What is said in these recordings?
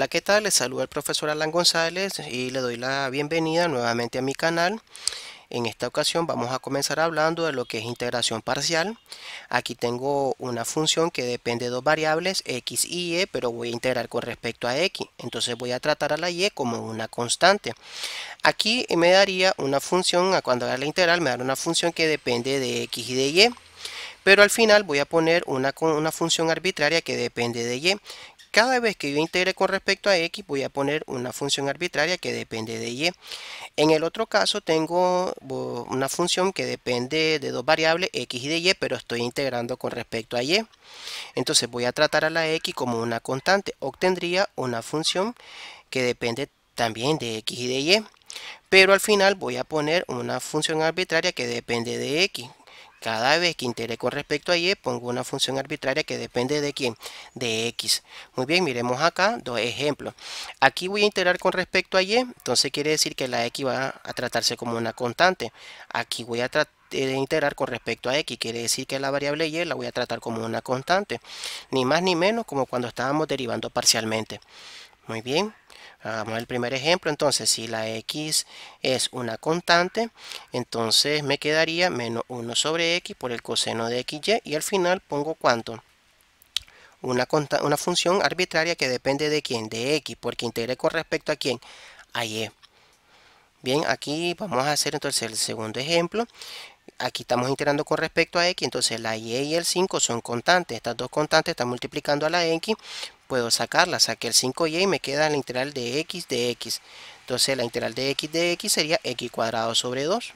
Hola, ¿qué tal? Les saluda el profesor Alan González y le doy la bienvenida nuevamente a mi canal. En esta ocasión vamos a comenzar hablando de lo que es integración parcial. Aquí tengo una función que depende de dos variables, x y y, pero voy a integrar con respecto a x. Entonces voy a tratar a la y como una constante. Aquí me daría una función, cuando haga la integral, me dará una función que depende de x y de y pero al final voy a poner una, una función arbitraria que depende de y cada vez que yo integre con respecto a X voy a poner una función arbitraria que depende de Y. En el otro caso tengo una función que depende de dos variables X y de Y, pero estoy integrando con respecto a Y. Entonces voy a tratar a la X como una constante. Obtendría una función que depende también de X y de Y. Pero al final voy a poner una función arbitraria que depende de X. Cada vez que interé con respecto a y, pongo una función arbitraria que depende de quién, de x. Muy bien, miremos acá dos ejemplos. Aquí voy a integrar con respecto a y, entonces quiere decir que la x va a tratarse como una constante. Aquí voy a tratar de eh, integrar con respecto a x. Quiere decir que la variable y la voy a tratar como una constante. Ni más ni menos como cuando estábamos derivando parcialmente. Muy bien. Hagamos el primer ejemplo. Entonces, si la x es una constante, entonces me quedaría menos 1 sobre x por el coseno de xy. Y al final pongo cuánto. Una, una función arbitraria que depende de quién, de x, porque integré con respecto a quién, a y. Bien, aquí vamos a hacer entonces el segundo ejemplo aquí estamos integrando con respecto a x, entonces la y y el 5 son constantes, estas dos constantes están multiplicando a la x, puedo sacarla. Saqué el 5y y me queda la integral de x de x. Entonces la integral de x de x sería x cuadrado sobre 2.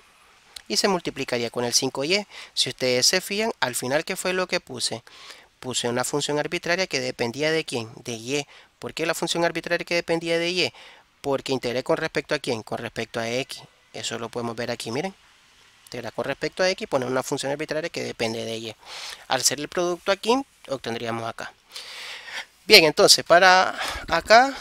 Y se multiplicaría con el 5y. E. Si ustedes se fían, al final, ¿qué fue lo que puse? Puse una función arbitraria que dependía de quién? De y. ¿Por qué la función arbitraria que dependía de y? Porque integré con respecto a quién? Con respecto a x. Eso lo podemos ver aquí, miren con respecto a x pone una función arbitraria que depende de y. Al ser el producto aquí, obtendríamos acá. Bien, entonces, para acá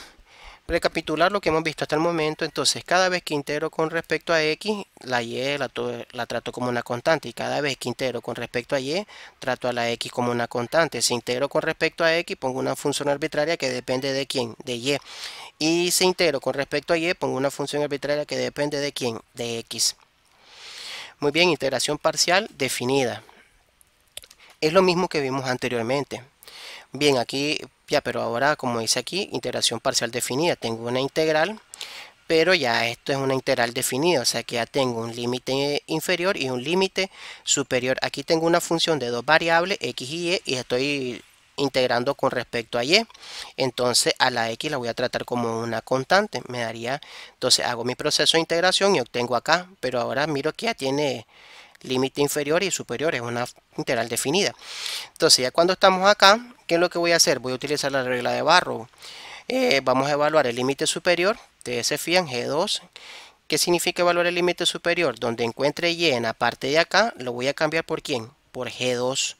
recapitular lo que hemos visto hasta el momento, entonces cada vez que integro con respecto a x, la y la, trato como una constante y cada vez que integro con respecto a y, trato a la x como una constante. Si integro con respecto a x, pongo una función arbitraria que depende de quién, de y. Y si integro con respecto a y, pongo una función arbitraria que depende de quién, de x. Muy bien, integración parcial definida. Es lo mismo que vimos anteriormente. Bien, aquí ya, pero ahora, como dice aquí, integración parcial definida. Tengo una integral, pero ya esto es una integral definida. O sea que ya tengo un límite inferior y un límite superior. Aquí tengo una función de dos variables, x y y, y estoy integrando con respecto a y. Entonces a la x la voy a tratar como una constante. Me daría, entonces hago mi proceso de integración y obtengo acá. Pero ahora miro que ya tiene límite inferior y superior. Es una integral definida. Entonces, ya cuando estamos acá, ¿qué es lo que voy a hacer? Voy a utilizar la regla de barro eh, vamos a evaluar el límite superior, de ese fían, G2. ¿Qué significa evaluar el límite superior? Donde encuentre Y en la parte de acá, lo voy a cambiar por quién? Por G2.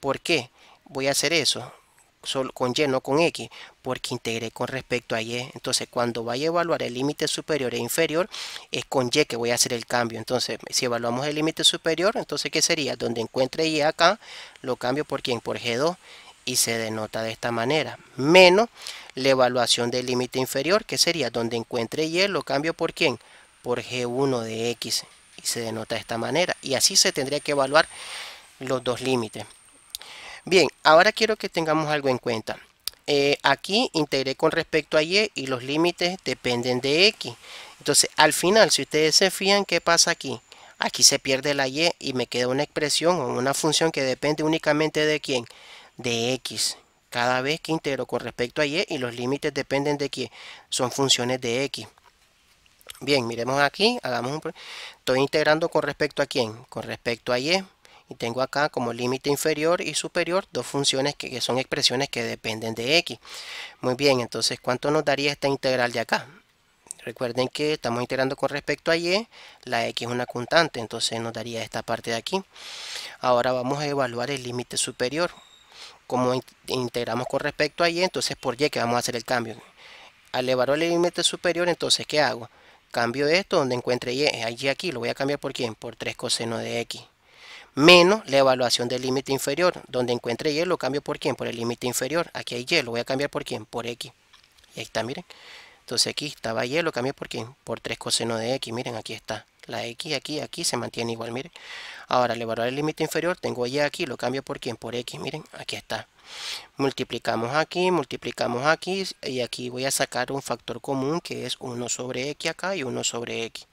¿Por qué? Voy a hacer eso solo con y, no con x, porque integré con respecto a y. Entonces, cuando vaya a evaluar el límite superior e inferior, es con y que voy a hacer el cambio. Entonces, si evaluamos el límite superior, entonces, ¿qué sería? Donde encuentre y acá, lo cambio por quién? Por g2 y se denota de esta manera. Menos la evaluación del límite inferior, que sería donde encuentre y, lo cambio por quién? Por g1 de x y se denota de esta manera. Y así se tendría que evaluar los dos límites. Bien, ahora quiero que tengamos algo en cuenta. Eh, aquí integré con respecto a Y y los límites dependen de X. Entonces, al final, si ustedes se fían ¿qué pasa aquí? Aquí se pierde la Y y me queda una expresión o una función que depende únicamente de quién? De X. Cada vez que integro con respecto a Y y los límites dependen de quién? Son funciones de X. Bien, miremos aquí, hagamos Estoy integrando con respecto a quién? Con respecto a Y y tengo acá como límite inferior y superior dos funciones que, son expresiones que dependen de x. Muy bien, entonces ¿cuánto nos daría esta integral de acá? Recuerden que estamos integrando con respecto a y, la x es una constante, entonces nos daría esta parte de aquí. Ahora vamos a evaluar el límite superior. Como integramos con respecto a y, entonces por y que vamos a hacer el cambio. Al evaluar el límite superior, entonces ¿qué hago? Cambio esto donde encuentre y, allí aquí lo voy a cambiar por quién, por 3 coseno de x menos la evaluación del límite inferior. Donde encuentre y lo cambio por quién, por el límite inferior. Aquí hay y, lo voy a cambiar por quién, por x. Y ahí está, miren. Entonces aquí estaba y, lo cambio por quién, por 3 coseno de x. Miren, aquí está. La x aquí, aquí se mantiene igual, miren. Ahora, al evaluar el límite inferior, tengo y aquí, lo cambio por quién, por x. Miren, aquí está. Multiplicamos aquí, multiplicamos aquí y aquí voy a sacar un factor común que es 1 sobre x acá y 1 sobre x.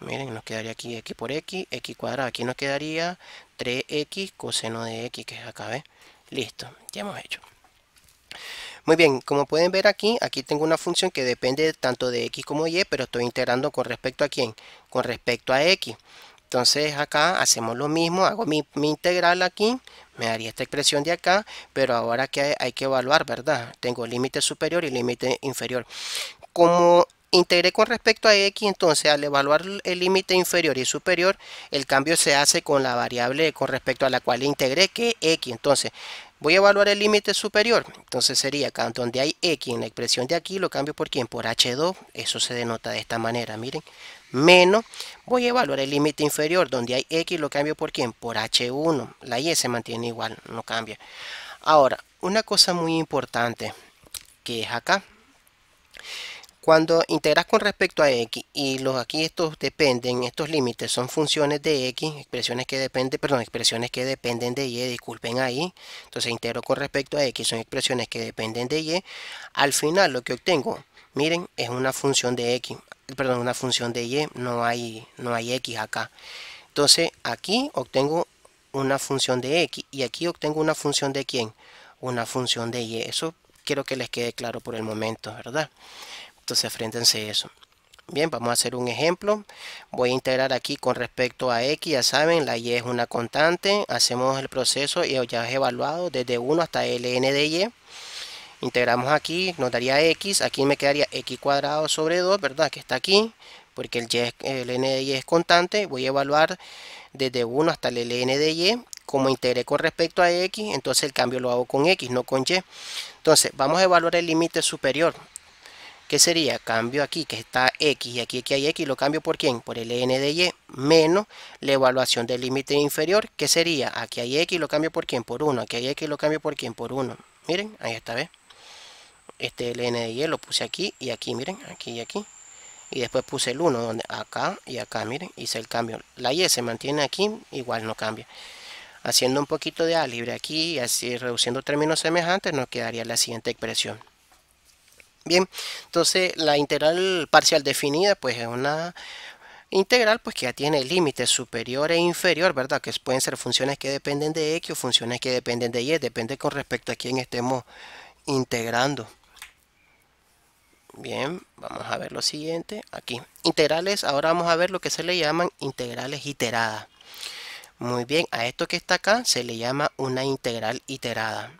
Miren, nos quedaría aquí x por x, x cuadrado Aquí nos quedaría 3x coseno de x, que es acá, Listo, ya hemos hecho. Muy bien, como pueden ver aquí, aquí tengo una función que depende tanto de x como y, pero estoy integrando con respecto a quién? Con respecto a x. Entonces acá hacemos lo mismo, hago mi, integral aquí, me daría esta expresión de acá, pero ahora que hay, hay que evaluar, ¿verdad? Tengo límite superior y límite inferior. Como Integré con respecto a X, entonces al evaluar el límite inferior y superior, el cambio se hace con la variable con respecto a la cual integré, que X. Entonces, voy a evaluar el límite superior. Entonces sería acá donde hay X en la expresión de aquí, lo cambio por quién, por H2. Eso se denota de esta manera, miren. Menos, voy a evaluar el límite inferior, donde hay X, lo cambio por quién, por H1. La Y se mantiene igual, no cambia. Ahora, una cosa muy importante que es acá cuando integras con respecto a x y los aquí estos dependen, estos límites son funciones de x, expresiones que dependen, perdón, expresiones que dependen de y, disculpen ahí. Entonces integro con respecto a x, son expresiones que dependen de y. Al final lo que obtengo, miren, es una función de x, perdón, una función de y, no hay, no hay x acá. Entonces aquí obtengo una función de x y aquí obtengo una función de quién, una función de y. Eso quiero que les quede claro por el momento, ¿verdad? Entonces, a eso. Bien, vamos a hacer un ejemplo. Voy a integrar aquí con respecto a X, ya saben, la Y es una constante. Hacemos el proceso y ya es evaluado desde 1 hasta ln de Y. Integramos aquí, nos daría X, aquí me quedaría X cuadrado sobre 2, ¿verdad? Que está aquí, porque el, y, el ln de Y es constante. Voy a evaluar desde 1 hasta el ln de Y. Como integré con respecto a X, entonces el cambio lo hago con X, no con Y. Entonces, vamos a evaluar el límite superior. ¿Qué sería cambio aquí que está x y aquí que hay x lo cambio por quién por el n de y menos la evaluación del límite inferior que sería aquí hay x lo cambio por quién por 1 aquí hay x lo cambio por quién por 1 miren ahí está ve este ln n de y lo puse aquí y aquí miren aquí y aquí y después puse el 1 donde acá y acá miren hice el cambio la y se mantiene aquí igual no cambia haciendo un poquito de álgebra aquí y así reduciendo términos semejantes nos quedaría la siguiente expresión Bien, entonces la integral parcial definida pues es una integral pues que ya tiene límites superior e inferior, ¿verdad? Que pueden ser funciones que dependen de x o funciones que dependen de y, depende con respecto a quién estemos integrando. Bien, vamos a ver lo siguiente, aquí. Integrales, ahora vamos a ver lo que se le llaman integrales iteradas. Muy bien, a esto que está acá se le llama una integral iterada.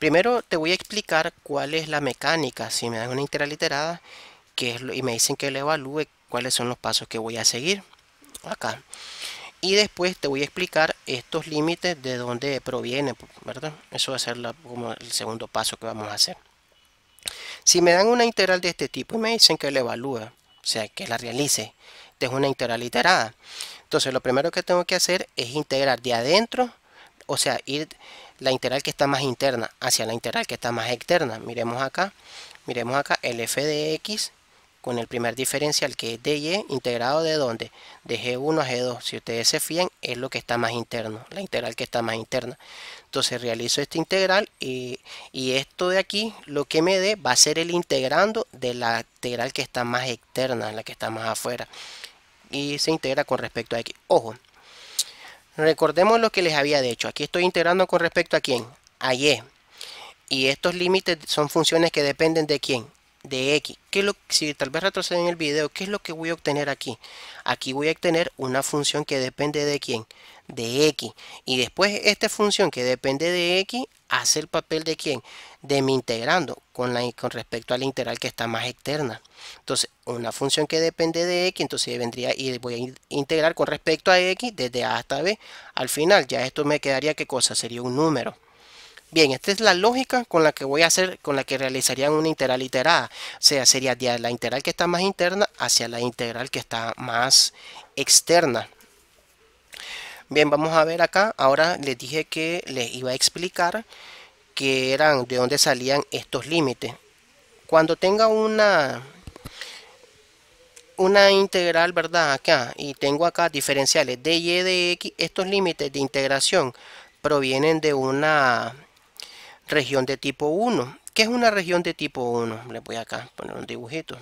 Primero te voy a explicar cuál es la mecánica. Si me dan una integral que es y me dicen que le evalúe cuáles son los pasos que voy a seguir acá. Y después te voy a explicar estos límites de dónde proviene. ¿verdad? Eso va a ser como el segundo paso que vamos a hacer. Si me dan una integral de este tipo y me dicen que la evalúe, o sea, que la realice, es una integral iterada. Entonces lo primero que tengo que hacer es integrar de adentro, o sea, ir la integral que está más interna hacia la integral que está más externa. Miremos acá, miremos acá el f de x con el primer diferencial que es de y integrado de dónde? De g1 a g2. Si ustedes se fían, es lo que está más interno, la integral que está más interna. Entonces realizo esta integral y, y esto de aquí lo que me dé va a ser el integrando de la integral que está más externa, la que está más afuera. Y se integra con respecto a x. Ojo, Recordemos lo que les había dicho. Aquí estoy integrando con respecto a quién. A Y. Y estos límites son funciones que dependen de quién. De X. ¿Qué lo, si tal vez retroceden el video, ¿qué es lo que voy a obtener aquí? Aquí voy a obtener una función que depende de quién. De X. Y después esta función que depende de X, hace el papel de quién? De mi integrando con, la, con respecto a la integral que está más externa. Entonces, una función que depende de x, entonces vendría y voy a integrar con respecto a x desde a hasta b. Al final, ya esto me quedaría qué cosa? Sería un número. Bien, esta es la lógica con la que voy a hacer, con la que realizarían una integral iterada. O sea, sería de la integral que está más interna hacia la integral que está más externa. Bien, vamos a ver acá. Ahora les dije que les iba a explicar que eran, de dónde salían estos límites. Cuando tenga una, una integral, ¿verdad? Acá, y tengo acá diferenciales de y de x, estos límites de integración provienen de una región de tipo 1. ¿Qué es una región de tipo 1? Le voy acá a poner un dibujito.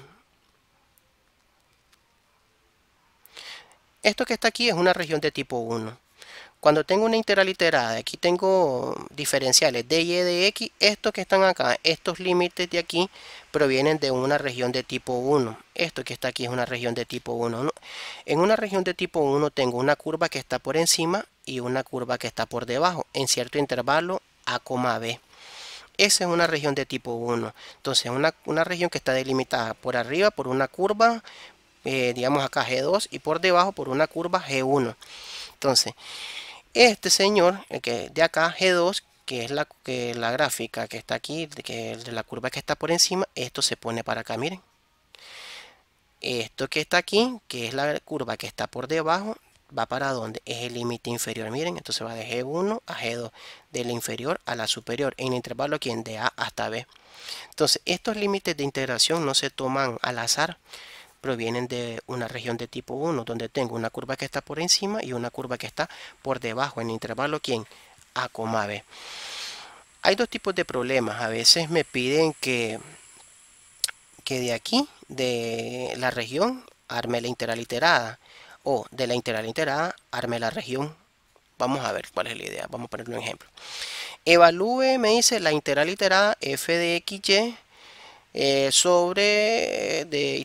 Esto que está aquí es una región de tipo 1. Cuando tengo una integral iterada, aquí tengo diferenciales de y de x, estos que están acá, estos límites de aquí, provienen de una región de tipo 1. Esto que está aquí es una región de tipo 1. En una región de tipo 1 tengo una curva que está por encima y una curva que está por debajo, en cierto intervalo a, b. Esa es una región de tipo 1. Entonces, una, una región que está delimitada por arriba por una curva, eh, digamos acá G2 y por debajo por una curva G1. Entonces, este señor, el que de acá G2, que es la, que la gráfica que está aquí, que de la curva que está por encima, esto se pone para acá, miren. Esto que está aquí, que es la curva que está por debajo, va para donde es el límite inferior, miren, entonces va de G1 a G2, de la inferior a la superior, en el intervalo aquí de A hasta B. Entonces, estos límites de integración no se toman al azar, provienen de una región de tipo 1, donde tengo una curva que está por encima y una curva que está por debajo en intervalo ¿quién? A, B. Hay dos tipos de problemas. A veces me piden que, que de aquí, de la región, arme la integral iterada. O de la integral iterada, arme la región. Vamos a ver cuál es la idea. Vamos a poner un ejemplo. Evalúe, me dice, la integral iterada f de x, y. Eh, sobre, de, la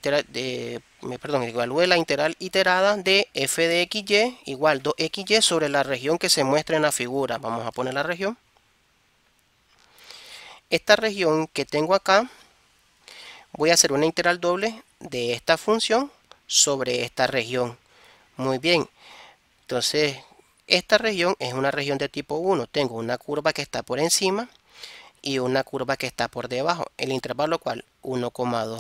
integral iterada de f de xy igual 2xy sobre la región que se muestra en la figura. Vamos a poner la región. Esta región que tengo acá, voy a hacer una integral doble de esta función sobre esta región. Muy bien, entonces esta región es una región de tipo 1. Tengo una curva que está por encima y una curva que está por debajo, el intervalo cual 1,2.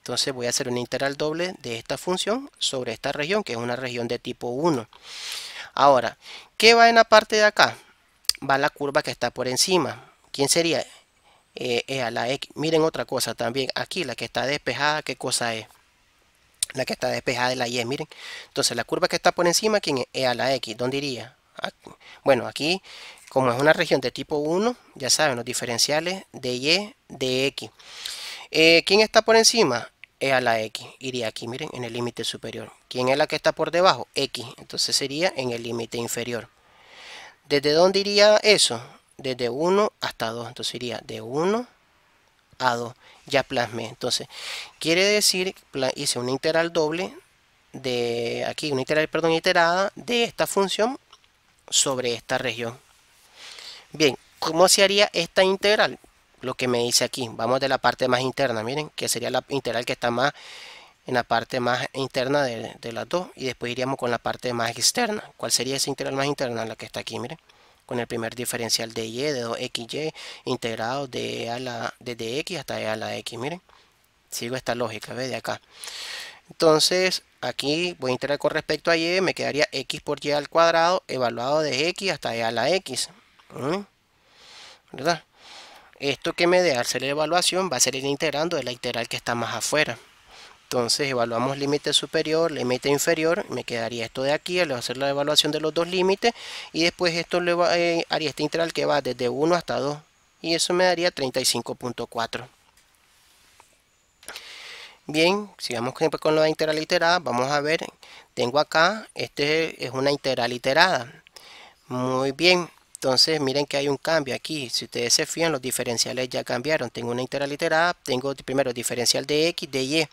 Entonces voy a hacer un integral doble de esta función sobre esta región, que es una región de tipo 1. Ahora, ¿qué va en la parte de acá? Va la curva que está por encima. ¿Quién sería? E a la X. Miren otra cosa también. Aquí la que está despejada, ¿qué cosa es? La que está despejada es la Y, miren. Entonces la curva que está por encima, ¿quién es? E a la X. ¿Dónde iría? Bueno, aquí como es una región de tipo 1, ya saben, los diferenciales de y de x. Eh, ¿Quién está por encima? Es a la x. Iría aquí, miren, en el límite superior. ¿Quién es la que está por debajo? X. Entonces sería en el límite inferior. ¿Desde dónde iría eso? Desde 1 hasta 2. Entonces iría de 1 a 2. Ya plasmé. Entonces, quiere decir, hice una integral doble de aquí, una integral, perdón, iterada de esta función sobre esta región. Bien, ¿cómo se haría esta integral? Lo que me dice aquí, vamos de la parte más interna, miren, que sería la integral que está más en la parte más interna de, las dos y después iríamos con la parte más externa. ¿Cuál sería esa integral más interna? La que está aquí, miren con el primer diferencial de y de 2xy integrado de a la de hasta e a la x miren sigo esta lógica ve de acá entonces aquí voy a integrar con respecto a y me quedaría x por y al cuadrado evaluado de x hasta e a la x ¿Verdad? Esto que me dé al hacer la evaluación va a ser el integrando de la integral que está más afuera. Entonces evaluamos límite superior, límite inferior, me quedaría esto de aquí, le voy a hacer la evaluación de los dos límites y después esto le eh, haría esta integral que va desde 1 hasta 2 y eso me daría 35.4. Bien, sigamos con la integral iterada, vamos a ver, tengo acá, este es una integral iterada. Muy bien, entonces miren que hay un cambio aquí. Si ustedes se fijan, los diferenciales ya cambiaron. Tengo una integral iterada, tengo primero diferencial de x, de y.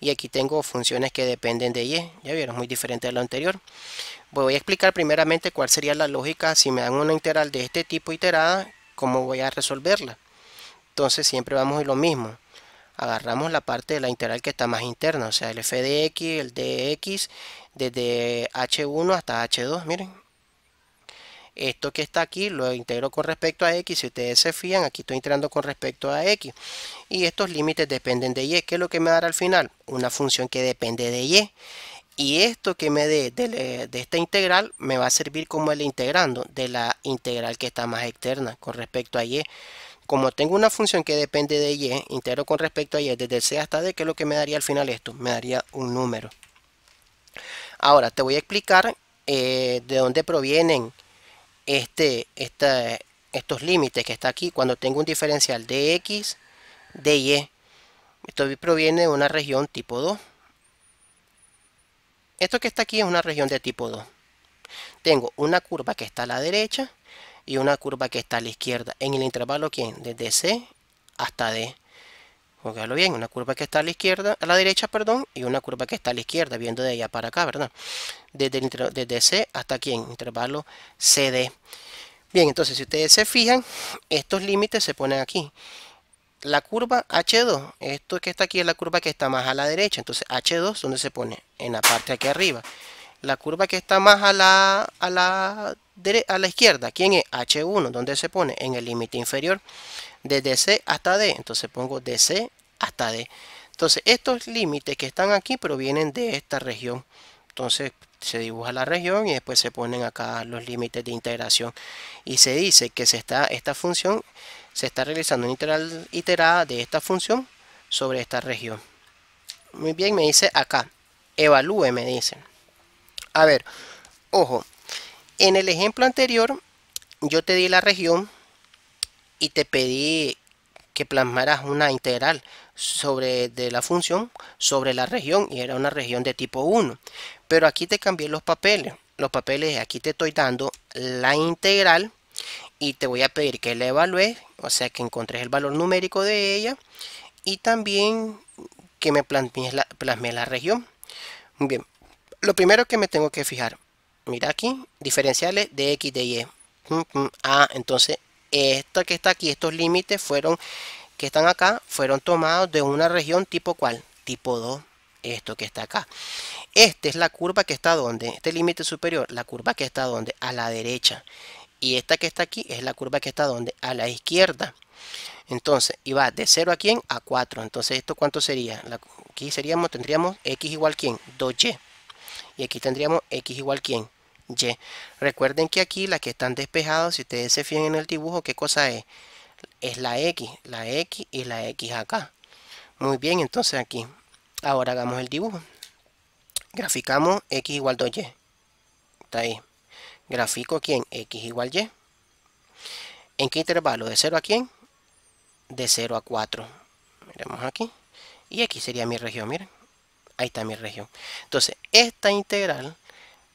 Y aquí tengo funciones que dependen de y. Ya vieron, muy diferente a lo anterior. Voy a explicar primeramente cuál sería la lógica si me dan una integral de este tipo iterada, cómo voy a resolverla. Entonces siempre vamos a ir lo mismo agarramos la parte de la integral que está más interna, o sea, el f de x, el de x, desde h1 hasta h2, miren, esto que está aquí lo integro con respecto a X. Si ustedes se fían, aquí estoy integrando con respecto a X. Y estos límites dependen de Y. ¿Qué es lo que me dará al final? Una función que depende de Y. Y esto que me dé de, esta integral me va a servir como el integrando de la integral que está más externa con respecto a y. Como tengo una función que depende de y, integro con respecto a y desde c hasta d, ¿qué es lo que me daría al final esto? Me daría un número. Ahora te voy a explicar eh, de dónde provienen este, este, estos límites que está aquí cuando tengo un diferencial de x de y. Esto proviene de una región tipo 2. Esto que está aquí es una región de tipo 2. Tengo una curva que está a la derecha y una curva que está a la izquierda en el intervalo ¿quién? desde C hasta D póngalo bien, una curva que está a la izquierda, a la derecha, perdón, y una curva que está a la izquierda, viendo de allá para acá, ¿verdad? Desde, C hasta aquí, en intervalo CD. Bien, entonces si ustedes se fijan, estos límites se ponen aquí. La curva H2, esto que está aquí es la curva que está más a la derecha, entonces H2, ¿dónde se pone? En la parte aquí arriba. La curva que está más a la, a la, a la izquierda, ¿quién es? H1, ¿dónde se pone? En el límite inferior desde C hasta D. Entonces pongo DC hasta D. Entonces, estos límites que están aquí provienen de esta región. Entonces, se dibuja la región y después se ponen acá los límites de integración. Y se dice que se está, esta función se está realizando una integral iterada de esta función sobre esta región. Muy bien, me dice acá, evalúe, me dicen A ver, ojo, en el ejemplo anterior yo te di la región y te pedí que plasmaras una integral sobre de la función sobre la región y era una región de tipo 1 pero aquí te cambié los papeles los papeles aquí te estoy dando la integral y te voy a pedir que la evalúes o sea que encontres el valor numérico de ella y también que me la, plasme la región bien lo primero que me tengo que fijar mira aquí diferenciales de x de y mm, mm, ah entonces esto que está aquí estos límites fueron que están acá fueron tomados de una región tipo cual, tipo 2, esto que está acá. Esta es la curva que está donde, este límite superior, la curva que está donde, a la derecha. Y esta que está aquí es la curva que está donde, a la izquierda. Entonces, y va de 0 a quién? A 4. Entonces, ¿esto cuánto sería? aquí seríamos, tendríamos x igual quién? 2y. Y aquí tendríamos x igual quién? Y. Recuerden que aquí las que están despejadas, si ustedes se fijan en el dibujo, ¿qué cosa es? es la X, la X y la X acá. Muy bien, entonces aquí. Ahora hagamos el dibujo. Graficamos X igual 2Y. Está ahí. Grafico quién X igual Y. ¿En qué intervalo? ¿De 0 a quién? De 0 a 4. Miremos aquí. Y aquí sería mi región, miren. Ahí está mi región. Entonces, esta integral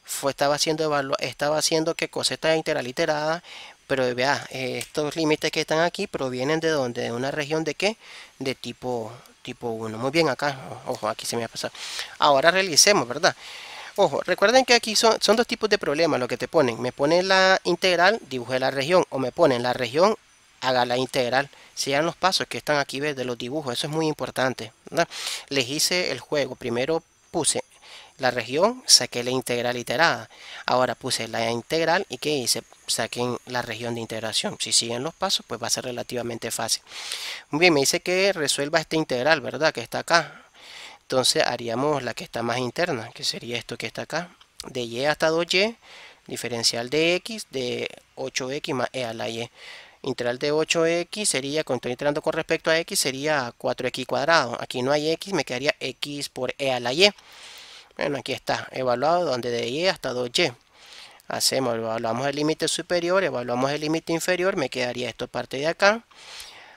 fue, estaba haciendo estaba haciendo qué cosa esta integral iterada pero vea, estos límites que están aquí provienen de dónde? De una región de qué? De tipo, tipo 1. Muy bien, acá. Ojo, aquí se me va a pasar. Ahora realicemos, ¿verdad? Ojo, recuerden que aquí son, dos tipos de problemas lo que te ponen. Me ponen la integral, dibujé la región. O me ponen la región, haga la integral. Sean los pasos que están aquí ¿ves? de los dibujos. Eso es muy importante. Les hice el juego. Primero puse la región, saqué la integral iterada. Ahora puse la integral y que hice? saquen la región de integración. Si siguen los pasos, pues va a ser relativamente fácil. Muy bien, me dice que resuelva esta integral, ¿verdad? Que está acá. Entonces haríamos la que está más interna, que sería esto que está acá. De y hasta 2y, diferencial de x, de 8x más e a la y integral de 8x sería, cuando estoy integrando con respecto a x, sería 4x cuadrado. Aquí no hay x, me quedaría x por e a la y. Bueno, aquí está, evaluado donde de y hasta 2y. Hacemos, evaluamos el límite superior, evaluamos el límite inferior, me quedaría esto parte de acá.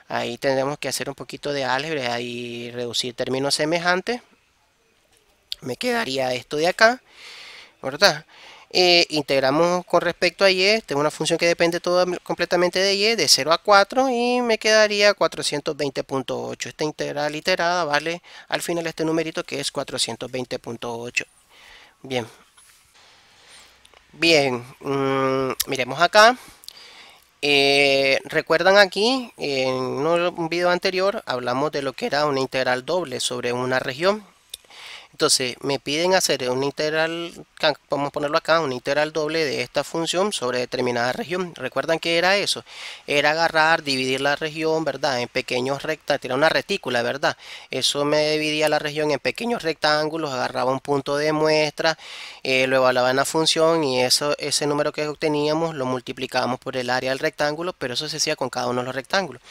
Ahí tendremos que hacer un poquito de álgebra y reducir términos semejantes. Me quedaría esto de acá, ¿verdad? Eh, integramos con respecto a y, tengo una función que depende todo completamente de y, de 0 a 4 y me quedaría 420.8. Esta integral iterada vale al final este numerito que es 420.8. Bien. Bien, mm, miremos acá. Eh, Recuerdan aquí, en un video anterior hablamos de lo que era una integral doble sobre una región. Entonces me piden hacer un integral, vamos a ponerlo acá, un integral doble de esta función sobre determinada región. ¿Recuerdan qué era eso? Era agarrar, dividir la región, ¿verdad? En pequeños rectángulos, era una retícula, ¿verdad? Eso me dividía la región en pequeños rectángulos, agarraba un punto de muestra, eh, lo evaluaba en la función y eso, ese número que obteníamos lo multiplicábamos por el área del rectángulo, pero eso se hacía con cada uno de los rectángulos.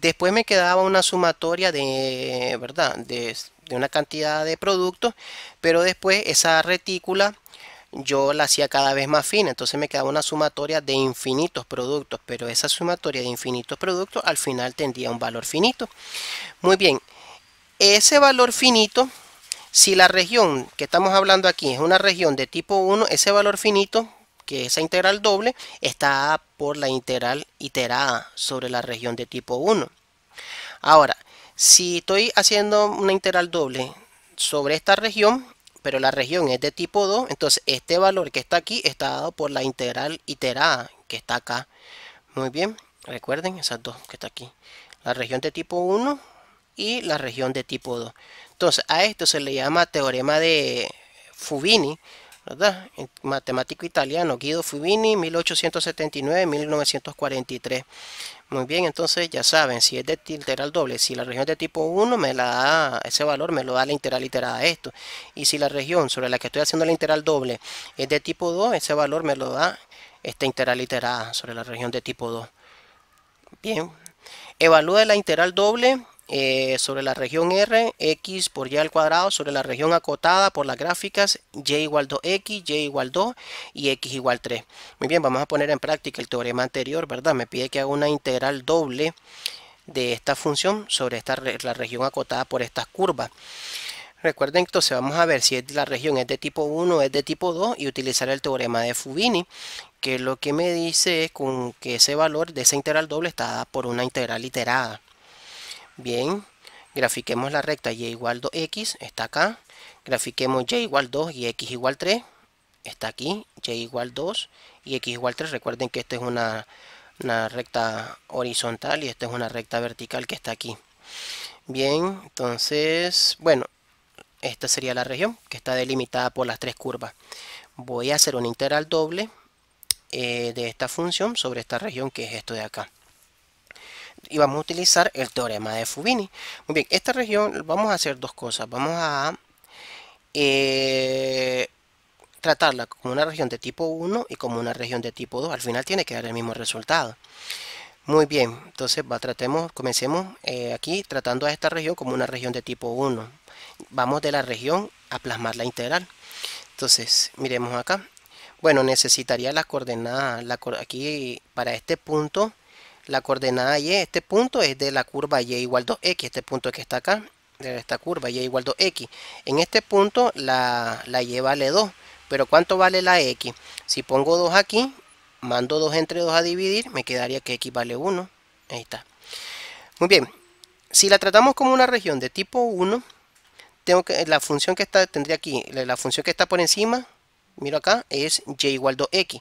Después me quedaba una sumatoria de, ¿verdad? De de una cantidad de productos, pero después esa retícula yo la hacía cada vez más fina, entonces me quedaba una sumatoria de infinitos productos, pero esa sumatoria de infinitos productos al final tendría un valor finito. Muy bien, ese valor finito, si la región que estamos hablando aquí es una región de tipo 1, ese valor finito, que es esa integral doble, está por la integral iterada sobre la región de tipo 1. Ahora, si estoy haciendo una integral doble sobre esta región, pero la región es de tipo 2, entonces este valor que está aquí está dado por la integral iterada que está acá. Muy bien, recuerden esas dos que está aquí. La región de tipo 1 y la región de tipo 2. Entonces a esto se le llama teorema de Fubini, ¿verdad? matemático italiano Guido Fubini, 1879-1943. Muy bien, entonces ya saben, si es de integral doble, si la región es de tipo 1, me la da, ese valor me lo da la integral iterada esto. Y si la región sobre la que estoy haciendo la integral doble es de tipo 2, ese valor me lo da esta integral literada sobre la región de tipo 2. Bien, evalúe la integral doble eh, sobre la región R, x por y al cuadrado sobre la región acotada por las gráficas y igual 2x, y igual 2 y x igual 3. Muy bien, vamos a poner en práctica el teorema anterior, ¿verdad? Me pide que haga una integral doble de esta función sobre esta, la región acotada por estas curvas. Recuerden, entonces vamos a ver si la región es de tipo 1 es de tipo 2 y utilizar el teorema de Fubini, que lo que me dice es con que ese valor de esa integral doble está dado por una integral iterada. Bien, grafiquemos la recta y igual 2x, está acá. Grafiquemos y igual 2 y x igual 3, está aquí. y igual 2 y x igual 3. Recuerden que esta es una, recta horizontal y esta es una recta vertical que está aquí. Bien, entonces, bueno, esta sería la región que está delimitada por las tres curvas. Voy a hacer un integral doble eh, de esta función sobre esta región que es esto de acá y vamos a utilizar el teorema de Fubini. Muy bien, esta región vamos a hacer dos cosas. Vamos a eh, tratarla como una región de tipo 1 y como una región de tipo 2. Al final tiene que dar el mismo resultado. Muy bien, entonces tratemos, comencemos eh, aquí tratando a esta región como una región de tipo 1. Vamos de la región a plasmar la integral. Entonces, miremos acá. Bueno, necesitaría las coordenadas. aquí para este punto la coordenada y, e, este punto es de la curva y igual 2x, este punto que está acá, de esta curva y igual 2x. En este punto la, la y vale 2, pero ¿cuánto vale la x? Si pongo 2 aquí, mando 2 entre 2 a dividir, me quedaría que x vale 1. Ahí está. Muy bien, si la tratamos como una región de tipo 1, tengo que, la función que está, tendría aquí, la función que está por encima, miro acá, es y igual 2x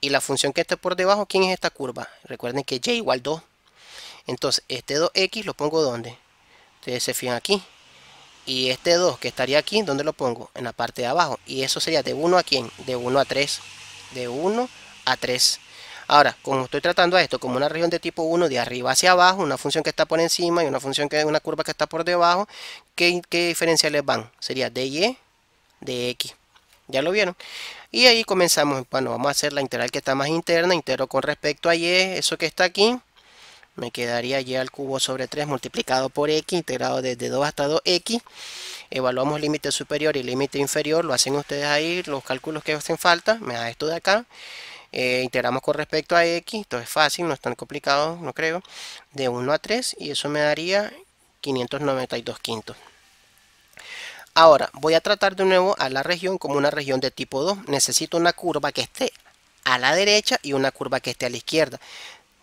y la función que está por debajo, ¿quién es esta curva? Recuerden que y igual 2. Entonces, este 2x lo pongo donde. Ustedes se fijan aquí. Y este 2 que estaría aquí, ¿dónde lo pongo? En la parte de abajo. Y eso sería de 1 a quién? De 1 a 3. De 1 a 3. Ahora, como estoy tratando esto como una región de tipo 1, de arriba hacia abajo, una función que está por encima y una función que una curva que está por debajo, ¿qué, qué diferenciales van? Sería de Y, de x ya lo vieron y ahí comenzamos bueno vamos a hacer la integral que está más interna integro con respecto a y eso que está aquí me quedaría y al cubo sobre 3 multiplicado por x integrado desde 2 hasta 2x evaluamos límite superior y límite inferior lo hacen ustedes ahí los cálculos que hacen falta me da esto de acá eh, integramos con respecto a x esto es fácil no es tan complicado no creo de 1 a 3 y eso me daría 592 quintos Ahora, voy a tratar de nuevo a la región como una región de tipo 2. Necesito una curva que esté a la derecha y una curva que esté a la izquierda.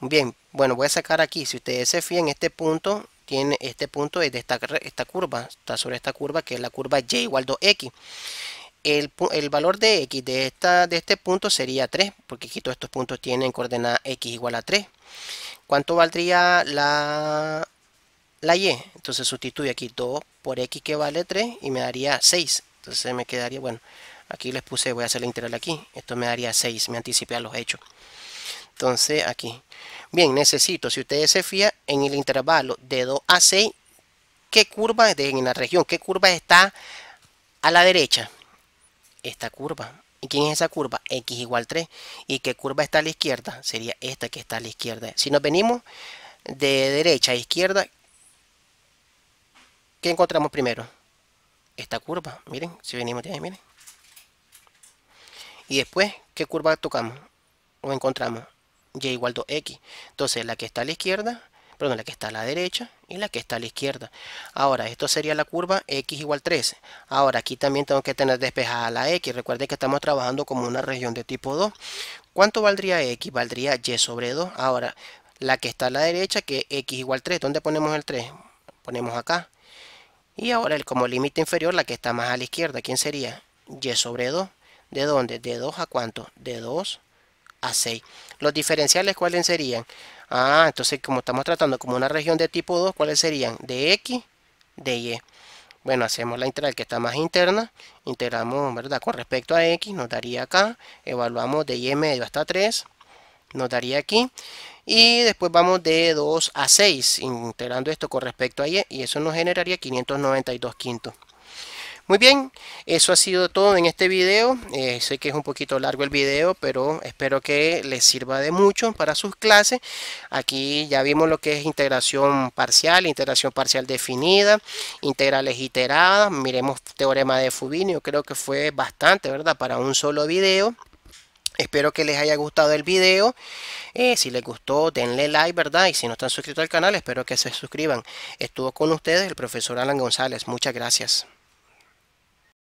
Bien, bueno, voy a sacar aquí, si ustedes se fijan, este punto tiene este punto es de esta, curva, está sobre esta curva que es la curva y igual 2x. El, valor de x de, esta, de este punto sería 3, porque aquí todos estos puntos tienen coordenada x igual a 3. ¿Cuánto valdría la, la y. Entonces sustituye aquí 2 por x que vale 3 y me daría 6. Entonces me quedaría, bueno, aquí les puse, voy a hacer la integral aquí. Esto me daría 6, me anticipé a los hechos. Entonces aquí. Bien, necesito, si ustedes se fían, en el intervalo de 2 a 6, ¿qué curva en la región? ¿Qué curva está a la derecha? Esta curva. ¿Y quién es esa curva? X igual 3. ¿Y qué curva está a la izquierda? Sería esta que está a la izquierda. Si nos venimos de derecha a izquierda, ¿Qué encontramos primero? Esta curva, miren, si venimos de ahí, miren. Y después, ¿qué curva tocamos? O encontramos y igual 2x. Entonces, la que está a la izquierda, perdón, la que está a la derecha y la que está a la izquierda. Ahora, esto sería la curva x igual 3 Ahora, aquí también tengo que tener despejada la x. Recuerden que estamos trabajando como una región de tipo 2. ¿Cuánto valdría x? Valdría y sobre 2. Ahora, la que está a la derecha, que x igual 3. ¿Dónde ponemos el 3? Ponemos acá. Y ahora el, como límite inferior, la que está más a la izquierda, ¿quién sería? Y sobre 2. ¿De dónde? ¿De 2 a cuánto? De 2 a 6. ¿Los diferenciales cuáles serían? Ah, entonces como estamos tratando como una región de tipo 2, ¿cuáles serían? De X, de Y. Bueno, hacemos la integral que está más interna, integramos, ¿verdad? Con respecto a X, nos daría acá, evaluamos de Y medio hasta 3, nos daría aquí y después vamos de 2 a 6 integrando esto con respecto a y y eso nos generaría 592 quintos muy bien, eso ha sido todo en este video. Eh, sé que es un poquito largo el video, pero espero que les sirva de mucho para sus clases. Aquí ya vimos lo que es integración parcial, integración parcial definida, integrales iteradas. Miremos teorema de yo creo que fue bastante, ¿verdad? Para un solo video. Espero que les haya gustado el video. Eh, si les gustó, denle like, ¿verdad? Y si no están suscritos al canal, espero que se suscriban. Estuvo con ustedes el profesor Alan González. Muchas gracias.